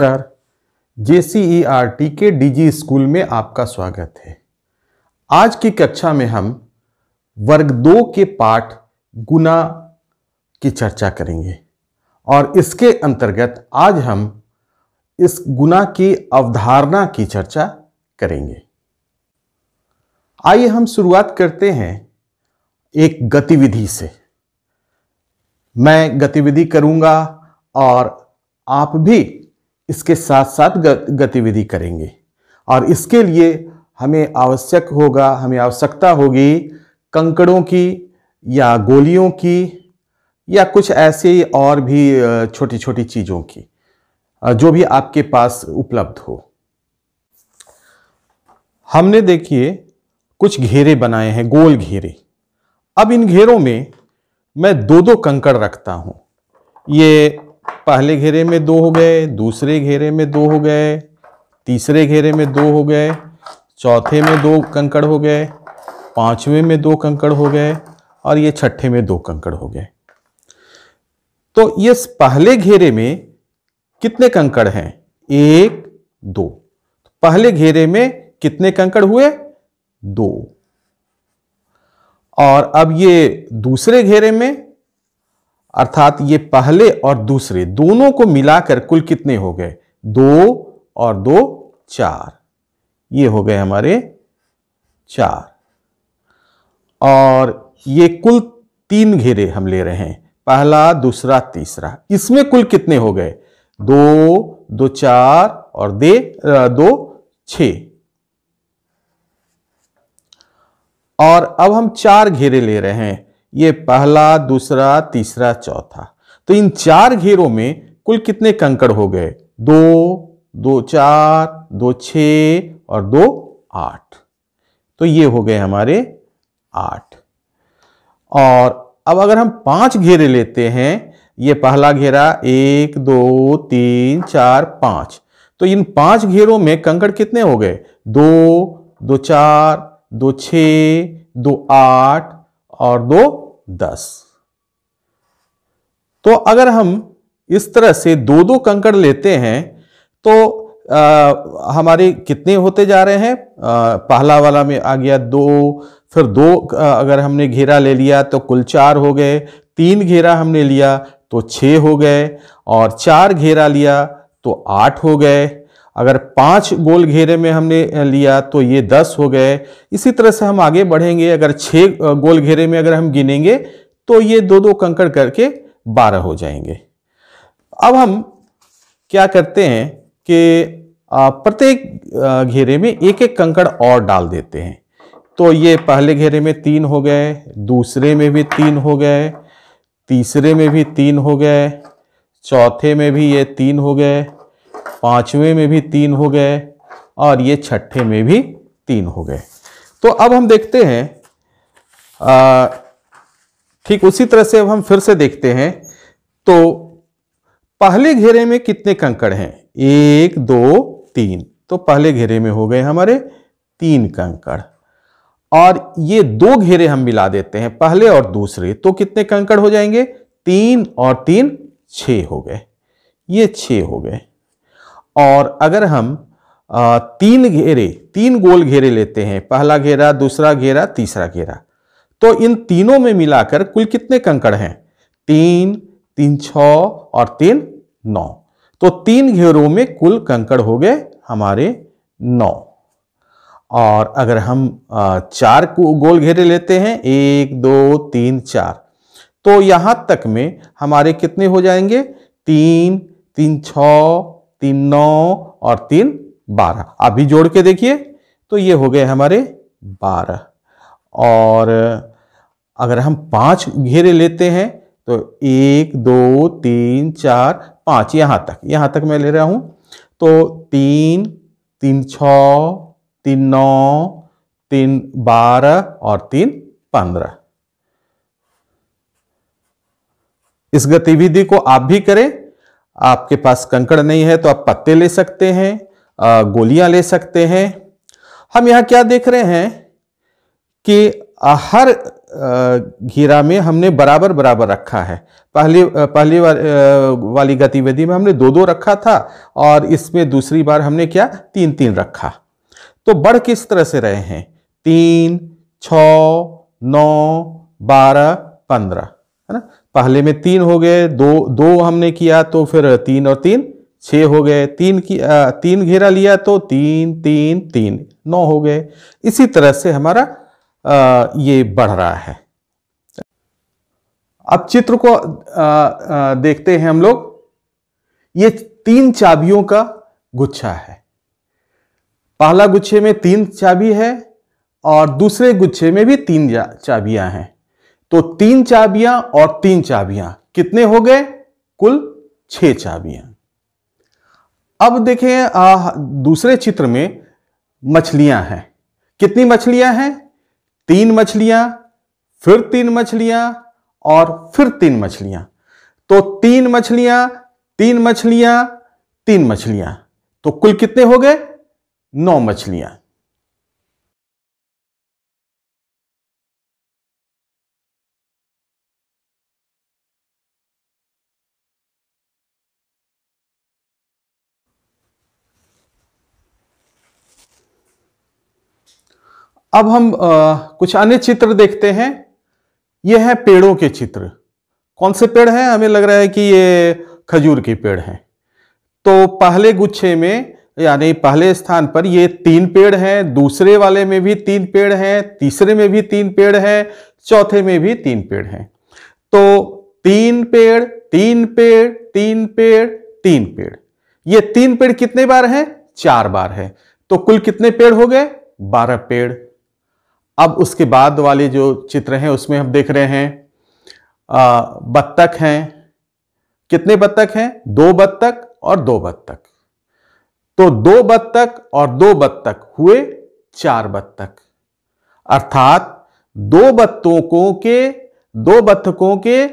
नमस्कार J C E T K D G school में आपका स्वागत है आज की कक्षा में हम वर्ग दो के पाठ गुना की चर्चा करेंगे और इसके अंतर्गत आज हम इस गुना की अवधारणा की चर्चा करेंगे आइए हम शुरुआत करते हैं एक गतिविधि से मैं गतिविधि करूंगा और आप भी इसके साथ साथ गतिविधि करेंगे और इसके लिए हमें आवश्यक होगा हमें आवश्यकता होगी कंकड़ों की या गोलियों की या कुछ ऐसे और भी छोटी छोटी चीज़ों की जो भी आपके पास उपलब्ध हो हमने देखिए कुछ घेरे बनाए हैं गोल घेरे अब इन घेरों में मैं दो दो कंकड़ रखता हूँ ये पहले घेरे में दो हो गए दूसरे घेरे में दो हो गए तीसरे घेरे में दो हो गए चौथे में दो कंकड़ हो गए पांचवें में दो कंकड़ हो गए और ये छठे में दो कंकड़ हो गए तो ये पहले घेरे में कितने कंकड़ हैं एक दो तो पहले घेरे में कितने कंकड़ हुए दो और अब ये दूसरे घेरे में अर्थात ये पहले और दूसरे दोनों को मिलाकर कुल कितने हो गए दो और दो चार ये हो गए हमारे चार और ये कुल तीन घेरे हम ले रहे हैं पहला दूसरा तीसरा इसमें कुल कितने हो गए दो दो चार और दे दो छ और अब हम चार घेरे ले रहे हैं ये पहला दूसरा तीसरा चौथा तो इन चार घेरों में कुल कितने कंकड़ हो गए दो दो चार दो छ और दो आठ तो ये हो गए हमारे आठ और अब अगर हम पांच घेरे लेते हैं ये पहला घेरा एक दो तीन चार पांच तो इन पांच घेरों में कंकड़ कितने हो गए दो दो चार दो छ दो आठ और दो दस तो अगर हम इस तरह से दो दो कंकड़ लेते हैं तो आ, हमारे कितने होते जा रहे हैं आ, पहला वाला में आ गया दो फिर दो अगर हमने घेरा ले लिया तो कुल चार हो गए तीन घेरा हमने लिया तो छ हो गए और चार घेरा लिया तो आठ हो गए अगर पाँच गोल घेरे में हमने लिया तो ये दस हो गए इसी तरह से हम आगे बढ़ेंगे अगर छः गोल घेरे में अगर हम गिनेंगे तो ये दो दो कंकड़ करके बारह हो जाएंगे अब हम क्या करते हैं कि प्रत्येक घेरे में एक एक कंकड़ और डाल देते हैं तो ये पहले घेरे में तीन हो गए दूसरे में भी तीन हो गए तीसरे में भी तीन हो गए चौथे में भी ये तीन हो गए पांचवें में भी तीन हो गए और ये छठे में भी तीन हो गए तो अब हम देखते हैं ठीक उसी तरह से अब हम फिर से देखते हैं तो पहले घेरे में कितने कंकड़ हैं एक दो तीन तो पहले घेरे में हो गए हमारे तीन कंकड़ और ये दो घेरे हम मिला देते हैं पहले और दूसरे तो कितने कंकड़ हो जाएंगे तीन और तीन छ हो गए ये छ हो गए और अगर हम तीन घेरे तीन गोल घेरे लेते हैं पहला घेरा दूसरा घेरा तीसरा घेरा तो इन तीनों में मिलाकर कुल कितने कंकड़ हैं तीन तीन छ और तीन नौ तो तीन घेरों में कुल कंकड़ हो गए हमारे नौ और अगर हम चार गोल घेरे लेते हैं एक दो तीन चार तो यहाँ तक में हमारे कितने हो जाएंगे तीन तीन छ तीन नौ और तीन बारह आप भी जोड़ के देखिए तो ये हो गए हमारे बारह और अगर हम पांच घेरे लेते हैं तो एक दो तीन चार पांच यहां तक यहां तक मैं ले रहा हूं तो तीन तीन छ तीन नौ तीन बारह और तीन पंद्रह इस गतिविधि को आप भी करें आपके पास कंकड़ नहीं है तो आप पत्ते ले सकते हैं गोलियां ले सकते हैं हम यहाँ क्या देख रहे हैं कि हर घेरा में हमने बराबर बराबर रखा है पहले पहली वाली गतिविधि में हमने दो दो रखा था और इसमें दूसरी बार हमने क्या तीन तीन रखा तो बढ़ किस तरह से रहे हैं तीन छ नौ बारह पंद्रह है ना पहले में तीन हो गए दो दो हमने किया तो फिर तीन और तीन छः हो गए तीन की आ, तीन घेरा लिया तो तीन तीन तीन नौ हो गए इसी तरह से हमारा आ, ये बढ़ रहा है अब चित्र को आ, आ, देखते हैं हम लोग ये तीन चाबियों का गुच्छा है पहला गुच्छे में तीन चाबी है और दूसरे गुच्छे में भी तीन चाबियां हैं तो तीन चाबियां और तीन चाबियां कितने हो गए कुल छह चाबियां अब देखें आ, दूसरे चित्र में मछलियां हैं कितनी मछलियां हैं तीन मछलियां फिर तीन मछलियां और फिर तीन मछलियां तो तीन मछलियां तीन मछलियां तीन मछलियां तो कुल कितने हो गए नौ मछलियां अब हम आ, कुछ अन्य चित्र देखते हैं ये है पेड़ों के चित्र कौन से पेड़ हैं हमें लग रहा है कि ये खजूर के पेड़ हैं तो पहले गुच्छे में यानी पहले स्थान पर ये तीन पेड़ हैं दूसरे वाले में भी तीन पेड़ हैं तीसरे में भी तीन पेड़ हैं चौथे में भी तीन पेड़ हैं तो तीन पेड़ तीन पेड़ तीन पेड़ तीन पेड़ ये तीन पेड़ कितने बार हैं चार बार है तो कुल कितने पेड़ हो गए बारह पेड़ अब उसके बाद वाले जो चित्र हैं उसमें हम देख रहे हैं बत्तख हैं कितने बत्तख हैं दो बत्तख और दो बत्तख तो दो बत्तख और दो बत्तख हुए चार बत्तख अर्थात दो बत्तकों के दो बत्तकों के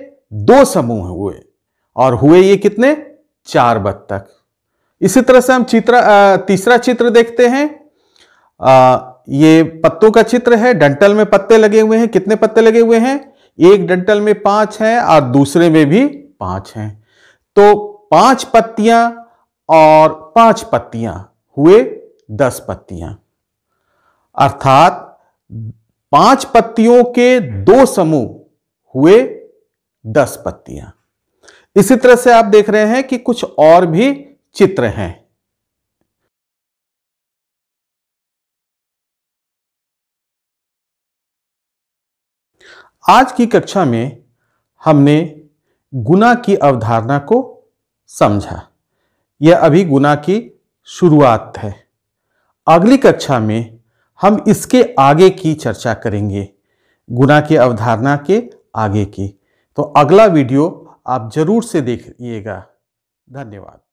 दो समूह हुए और हुए ये कितने चार बत्तख इसी तरह से हम चित्र तीसरा चित्र देखते हैं आ, ये पत्तों का चित्र है डंटल में पत्ते लगे हुए हैं कितने पत्ते लगे हुए हैं एक डंटल में पांच हैं और दूसरे में भी पांच हैं तो पांच पत्तियां और पांच पत्तियां हुए दस पत्तियां अर्थात पांच पत्तियों के दो समूह हुए दस पत्तियां इसी तरह से आप देख रहे हैं कि कुछ और भी चित्र हैं आज की कक्षा में हमने गुना की अवधारणा को समझा यह अभी गुना की शुरुआत है अगली कक्षा में हम इसके आगे की चर्चा करेंगे गुना की अवधारणा के आगे की तो अगला वीडियो आप जरूर से देखिएगा धन्यवाद